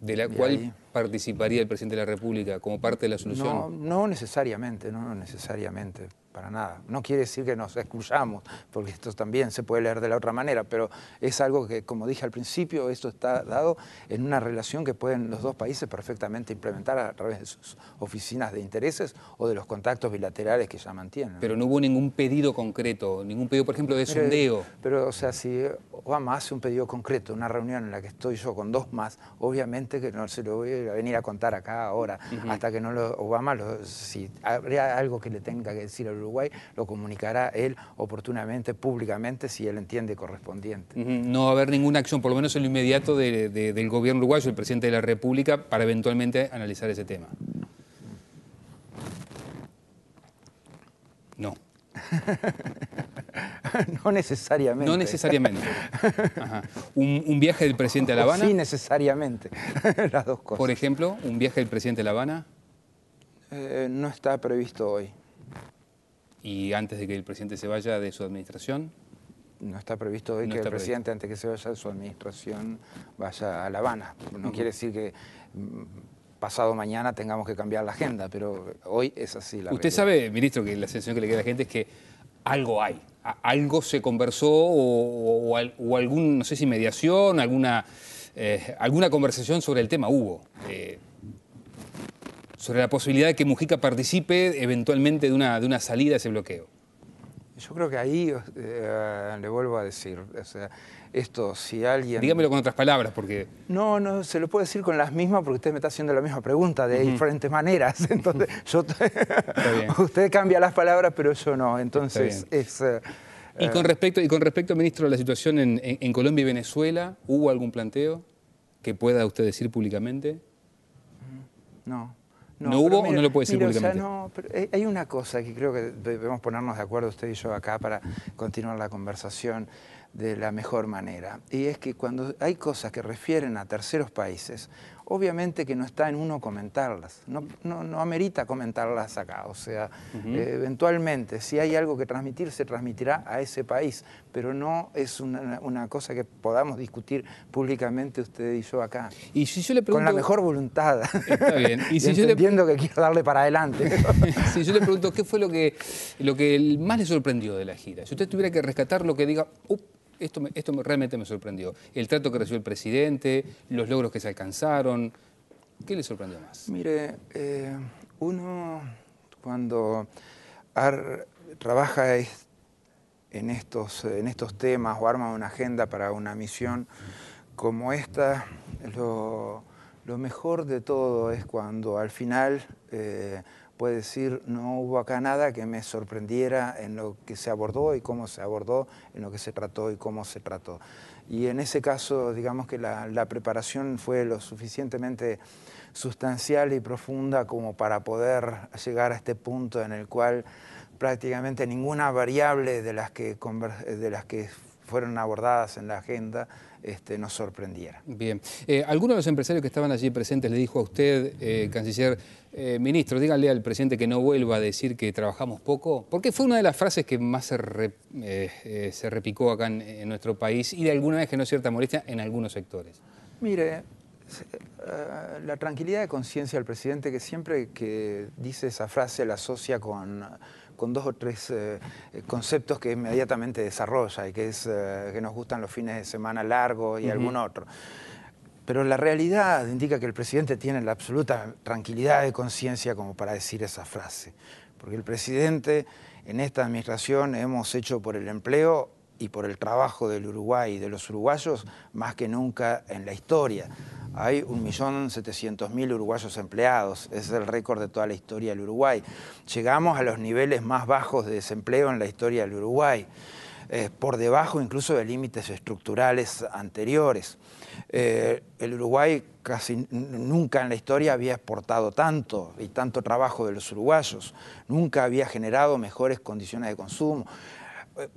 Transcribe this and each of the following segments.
de la cual participaría el presidente de la República como parte de la solución? No, no necesariamente, no necesariamente, para nada. No quiere decir que nos excluyamos, porque esto también se puede leer de la otra manera, pero es algo que, como dije al principio, esto está dado en una relación que pueden los dos países perfectamente implementar a través de sus oficinas de intereses o de los contactos bilaterales que ya mantienen. Pero no hubo ningún pedido concreto, ningún pedido, por ejemplo, de sondeo. Pero, o sea, si Obama hace un pedido concreto, una reunión en la que estoy yo con dos más, obviamente que no se lo voy a va a venir a contar acá ahora, hasta que no lo, Obama, si habría algo que le tenga que decir al Uruguay, lo comunicará él oportunamente, públicamente, si él entiende correspondiente. No va a haber ninguna acción, por lo menos en lo inmediato, del gobierno uruguayo, el presidente de la República, para eventualmente analizar ese tema. No. no necesariamente. No necesariamente. Un, viaje del presidente a La Habana? Sí, necesariamente. Las dos cosas. Por ejemplo, un viaje del presidente a La Habana. Eh, no está previsto hoy. ¿Y antes de que el presidente se vaya de su administración? No está previsto hoy que el presidente, antes antes que se vaya de su administración, vaya a La Habana. No quiere decir que mm, pasado mañana tengamos que cambiar la agenda, pero hoy es así Usted sabe, ministro, que la sensación que le queda a la gente es que algo hay. Algo se conversó o, algún, no sé si mediación, alguna, eh, alguna conversación sobre el tema hubo. Eh, sobre la posibilidad de que Mujica participe eventualmente de una, de una salida a ese bloqueo. Yo creo que ahí eh, le vuelvo a decir, o sea, esto si alguien... Dígamelo con otras palabras, porque... No, no, se lo puedo decir con las mismas porque usted me está haciendo la misma pregunta de diferentes maneras. Entonces, usted cambia las palabras, pero yo no. Entonces, es... Eh, y con eh, respecto, y con respecto ministro, a la situación en Colombia y Venezuela, ¿hubo algún planteo que pueda usted decir públicamente? No. No, hubo o no lo puede decir públicamente? no, eh, hay una cosa que creo que debemos ponernos de acuerdo usted y yo acá para continuar la conversación de la mejor manera. Y es que cuando hay cosas que refieren a terceros países, obviamente que no está en uno comentarlas, no, no, no amerita comentarlas acá, o sea, eh, eventualmente si hay algo que transmitir, se transmitirá a ese país, pero no es una, cosa que podamos discutir públicamente usted y yo acá. Y si yo le pregunto... Con la mejor voluntad. Está bien. Y, si yo que quiero darle para adelante. si yo le pregunto qué fue lo que, lo que más le sorprendió de la gira, si usted tuviera que rescatar lo que diga, esto, esto realmente me sorprendió. El trato que recibió el presidente, los logros que se alcanzaron. ¿Qué le sorprendió más? Mire, eh, uno cuando trabaja en estos, en estos temas o arma una agenda para una misión como esta, lo lo mejor de todo es cuando al final eh, puede decir no hubo acá nada que me sorprendiera en lo que se abordó y cómo se abordó, en lo que se trató y cómo se trató. Y en ese caso, digamos que la, preparación fue lo suficientemente sustancial y profunda como para poder llegar a este punto en el cual prácticamente ninguna variable de las que, de las que fueron abordadas en la agenda este, nos sorprendiera. Bien. Eh, algunos de los empresarios que estaban allí presentes le dijo a usted, eh, canciller, eh, ministro, díganle al presidente que no vuelva a decir que trabajamos poco? Porque fue una de las frases que más se, repicó acá en, nuestro país y de alguna vez que no cierta molestia en algunos sectores. Mire, eh, la tranquilidad de conciencia del presidente que siempre que dice esa frase la asocia con, dos o tres eh, conceptos que inmediatamente desarrolla y que, eh, que nos gustan los fines de semana largos y algún otro. Pero la realidad indica que el presidente tiene la absoluta tranquilidad de conciencia como para decir esa frase. Porque el presidente, en esta administración, hemos hecho por el empleo y por el trabajo del Uruguay y de los uruguayos más que nunca en la historia hay 1.700.000 uruguayos empleados, es el récord de toda la historia del Uruguay. Llegamos a los niveles más bajos de desempleo en la historia del Uruguay, eh, por debajo incluso de límites estructurales anteriores. Eh, el Uruguay casi nunca en la historia había exportado tanto y tanto trabajo de los uruguayos, nunca había generado mejores condiciones de consumo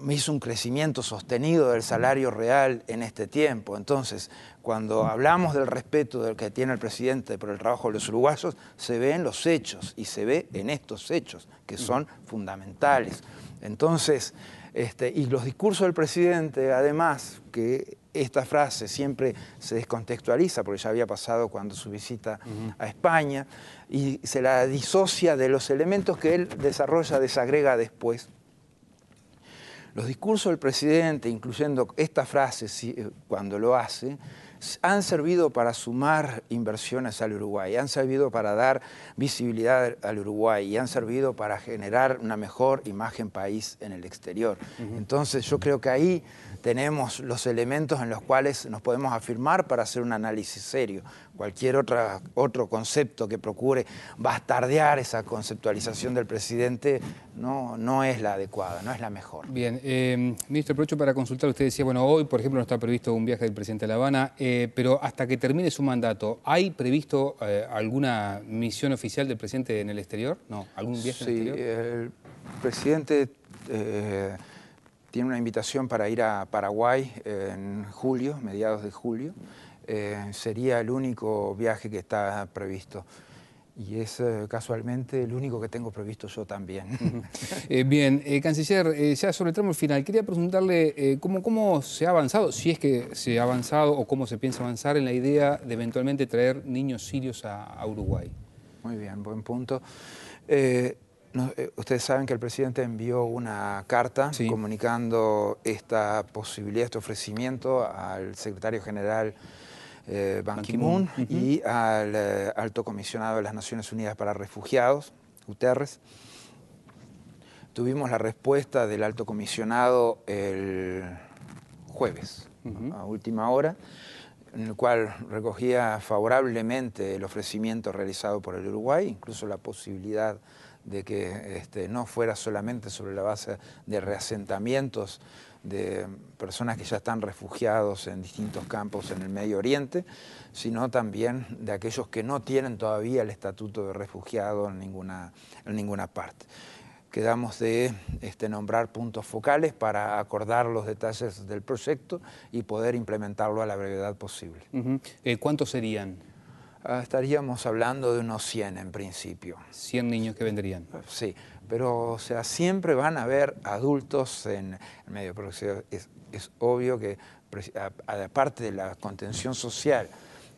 hizo un crecimiento sostenido del salario real en este tiempo. Entonces, cuando hablamos del respeto del que tiene el presidente por el trabajo de los uruguayos, se ve en los hechos y se ve en estos hechos, que son fundamentales. Entonces, este, y los discursos del presidente, además, que esta frase siempre se descontextualiza, porque ya había pasado cuando su visita a España, y se la disocia de los elementos que él desarrolla, desagrega después los discursos del presidente, incluyendo esta frase eh, cuando lo hace, han servido para sumar inversiones al Uruguay, han servido para dar visibilidad al Uruguay y han servido para generar una mejor imagen país en el exterior. Entonces yo creo que ahí tenemos los elementos en los cuales nos podemos afirmar para hacer un análisis serio cualquier otra, otro concepto que procure bastardear esa conceptualización del presidente no, no es la adecuada, no es la mejor. Bien, eh, ministro, aprovecho para consultar, usted decía, bueno, hoy por ejemplo no está previsto un viaje del presidente a La Habana, eh, pero hasta que termine su mandato, ¿hay previsto eh, alguna misión oficial del presidente en el exterior? No, algún viaje sí, el El presidente tiene una invitación para ir a Paraguay en julio, mediados de julio. Eh, sería el único viaje que está previsto. Y es eh, casualmente el único que tengo previsto yo también. Eh, bien, canciller, ya sobre el tramo final, quería preguntarle cómo, cómo se ha avanzado, si es que se ha avanzado o cómo se piensa avanzar en la idea de eventualmente traer niños sirios a, Uruguay. Muy bien, buen punto. ustedes saben que el presidente envió una carta comunicando esta posibilidad, este ofrecimiento al secretario general eh, Ban, Ki-moon y al eh, alto comisionado de las Naciones Unidas para Refugiados, Guterres. Tuvimos la respuesta del alto comisionado el jueves, a última hora, en el cual recogía favorablemente el ofrecimiento realizado por el Uruguay, incluso la posibilidad de que este, no fuera solamente sobre la base de reasentamientos de personas que ya están refugiados en distintos campos en el Medio Oriente, sino también de aquellos que no tienen todavía el estatuto de refugiado en ninguna, en ninguna parte quedamos de este, nombrar puntos focales para acordar los detalles del proyecto y poder implementarlo a la brevedad posible. Eh, ¿Cuántos serían? Ah, estaríamos hablando de unos 100 en principio. 100 niños que vendrían. Ah, sí, pero o sea, siempre van a haber adultos en el medio, es, es obvio que aparte de la contención social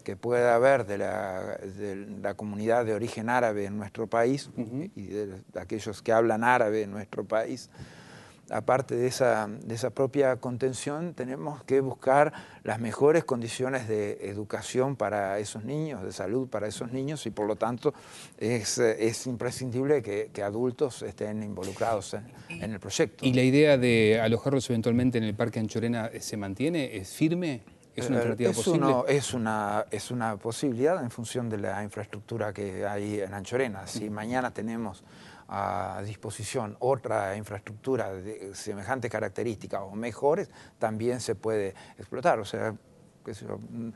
que pueda haber de la, de la comunidad de origen árabe en nuestro país y de aquellos que hablan árabe en nuestro país, aparte de esa, de esa propia contención, tenemos que buscar las mejores condiciones de educación para esos niños, de salud para esos niños, y por lo tanto es, imprescindible que, adultos estén involucrados en, el proyecto. ¿Y la idea de alojarlos eventualmente en el Parque Anchorena eh, se mantiene? ¿Es firme? ¿Es una eh, alternativa es posible? una, es una posibilidad en función de la infraestructura que hay en Anchorena. Si mañana tenemos a disposición otra infraestructura de semejantes características o mejores, también se puede explotar. O sea, mm,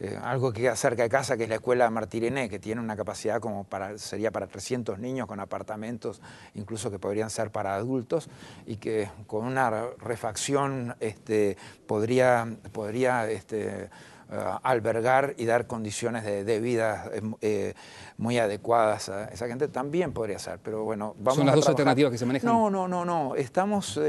eh, algo que acerca de casa, que es la escuela Martirené, que tiene una capacidad como para, sería para 300 niños con apartamentos, incluso que podrían ser para adultos, y que con una refacción este, podría, podría este, eh, albergar y dar condiciones de, vida eh, eh, muy adecuadas a esa gente, también podría ser. Pero bueno, vamos ¿Son las dos alternativas que se manejan? No, no, no, no. Estamos.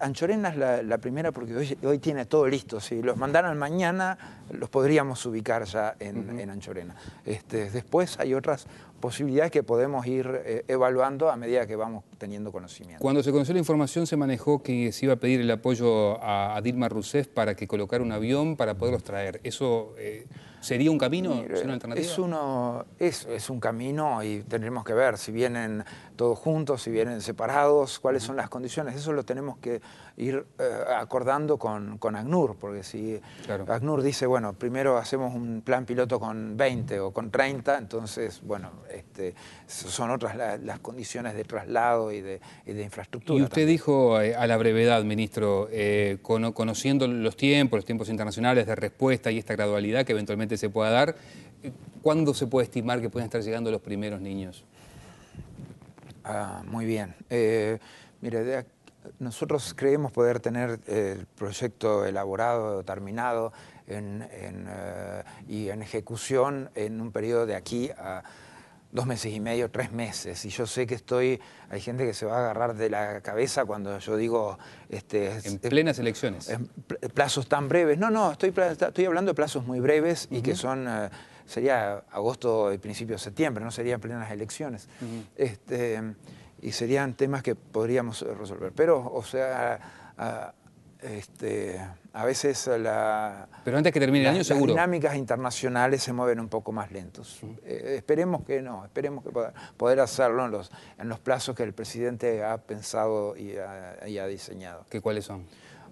Anchorena es la, primera porque hoy, tiene todo listo. Si los mandaran mañana, los podríamos ubicar ya en, Anchorena. Este, después hay otras posibilidades que podemos ir eh, evaluando a medida que vamos teniendo conocimiento. Cuando se conoció la información se manejó que se iba a pedir el apoyo a, Dilma Rousseff para que colocara un avión para poderlos traer. ¿Eso eh, ¿Sería un camino? Es, uno, es, un camino y tendremos que ver si vienen todos juntos, si vienen separados, cuáles son las condiciones. Eso lo tenemos que ir eh, acordando con, con, ACNUR, porque si ACNUR dice, bueno, primero hacemos un plan piloto con 20 o con 30, entonces, bueno, este, son otras las condiciones de traslado y de, infraestructura. Y usted dijo eh, a la brevedad, ministro, eh, conociendo los tiempos, los tiempos internacionales de respuesta y esta gradualidad que eventualmente se pueda dar. ¿Cuándo se puede estimar que pueden estar llegando los primeros niños? Ah, muy bien. Eh, mire, nosotros creemos poder tener eh, el proyecto elaborado, terminado eh, y en ejecución en un periodo de aquí a dos meses y medio, tres meses. Y yo sé que estoy, hay gente que se va a agarrar de la cabeza cuando yo digo... Este, en plenas elecciones. plazos tan breves. No, no, estoy, estoy hablando de plazos muy breves y que son... Eh, sería agosto y principio de septiembre, no serían plenas elecciones. este, y serían temas que podríamos resolver. Pero, o sea, este, a veces la, Pero que termine Las dinámicas internacionales se mueven un poco más lentos. Eh, esperemos que no, esperemos que poder, hacerlo en los, en los plazos que el presidente ha pensado y ha, y diseñado. ¿Qué cuáles son?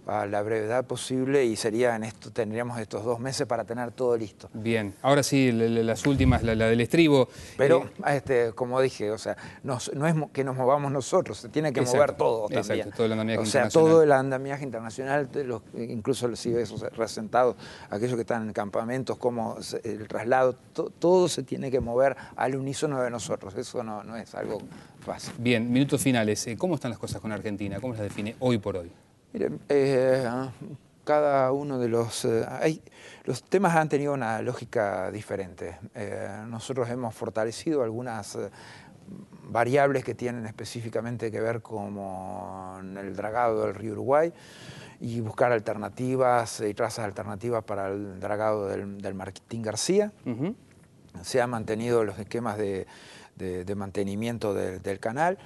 a la brevedad posible y sería en esto, tendríamos estos dos meses para tener todo listo. Bien, ahora sí, las últimas, la, del estribo. Pero, eh, este, como dije, o sea, no es que nos movamos nosotros, se tiene que mover todo también. Exacto, todo el andamiaje o sea, todo el andamiaje internacional, incluso los resentados, aquellos que están en campamentos, como el traslado, todo se tiene que mover al unísono de nosotros, eso no, no es algo fácil. Bien, minutos finales, eh, ¿cómo están las cosas con Argentina? ¿Cómo las define hoy por hoy? Eh, cada uno de los... Eh, los temas han tenido una lógica diferente. Eh, nosotros hemos fortalecido algunas variables que tienen específicamente que ver con el dragado del río Uruguay y buscar alternativas y trazas alternativas para el dragado del, Martín García. Se han mantenido los esquemas de, mantenimiento del canal.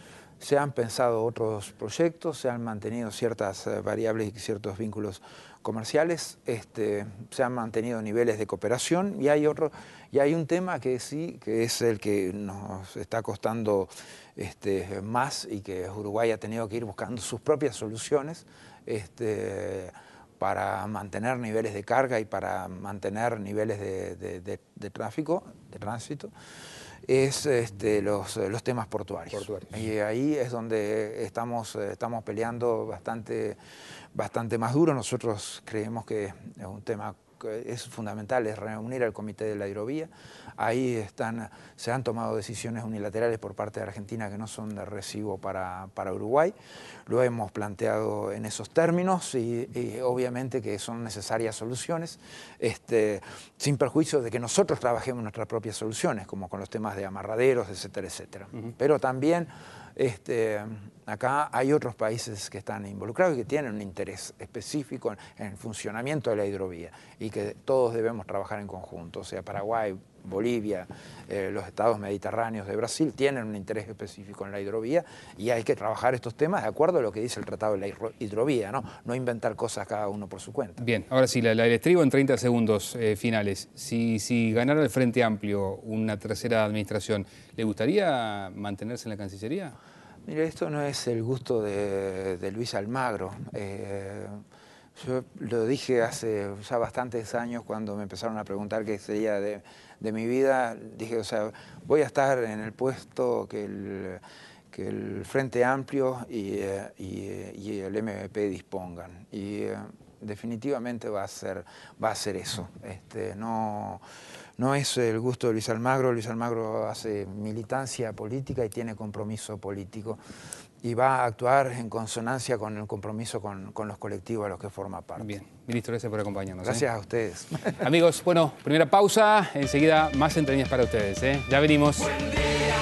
Se han pensado otros proyectos, se han mantenido ciertas eh, variables y ciertos vínculos comerciales, este, se han mantenido niveles de cooperación y hay otro, y hay un tema que sí, que es el que nos está costando este, más y que Uruguay ha tenido que ir buscando sus propias soluciones. Este, para mantener niveles de carga y para mantener niveles de tráfico, de tránsito es este, los, eh, los, temas portuarios. Y ahí es donde eh, estamos, eh, estamos peleando bastante, bastante más duro. Nosotros creemos que es un tema es fundamental, es reunir al comité de la hidrovía. Ahí están, se han tomado decisiones unilaterales por parte de Argentina que no son de recibo para, Uruguay. Lo hemos planteado en esos términos y, obviamente que son necesarias soluciones, este, sin perjuicio de que nosotros trabajemos nuestras propias soluciones, como con los temas de amarraderos, etcétera, etcétera. Pero también este, acá hay otros países que están involucrados y que tienen un interés específico en, el funcionamiento de la hidrovía y que todos debemos trabajar en conjunto. O sea, Paraguay, Bolivia, eh, los estados mediterráneos de Brasil tienen un interés específico en la hidrovía y hay que trabajar estos temas de acuerdo a lo que dice el Tratado de la Hidrovía, ¿no? No inventar cosas cada uno por su cuenta. Bien, ahora sí, la, del estribo en 30 segundos eh, finales. Si, ganara el Frente Amplio una tercera administración, ¿le gustaría mantenerse en la Cancillería? Mire, esto no es el gusto de, Luis Almagro. Eh, yo lo dije hace ya bastantes años cuando me empezaron a preguntar qué sería de, mi vida. Dije, o sea, voy a estar en el puesto que el, Frente Amplio y, eh, eh, el MVP dispongan. Y eh, definitivamente va a ser, va a ser eso. Este, no, no es el gusto de Luis Almagro. Luis Almagro hace militancia política y tiene compromiso político y va a actuar en consonancia con el compromiso con, los colectivos a los que forma parte. Bien, ministro, gracias por acompañarnos. ¿eh? Gracias a ustedes. Amigos, bueno, primera pausa, enseguida más entrevistas para ustedes. ¿eh? Ya venimos. Buen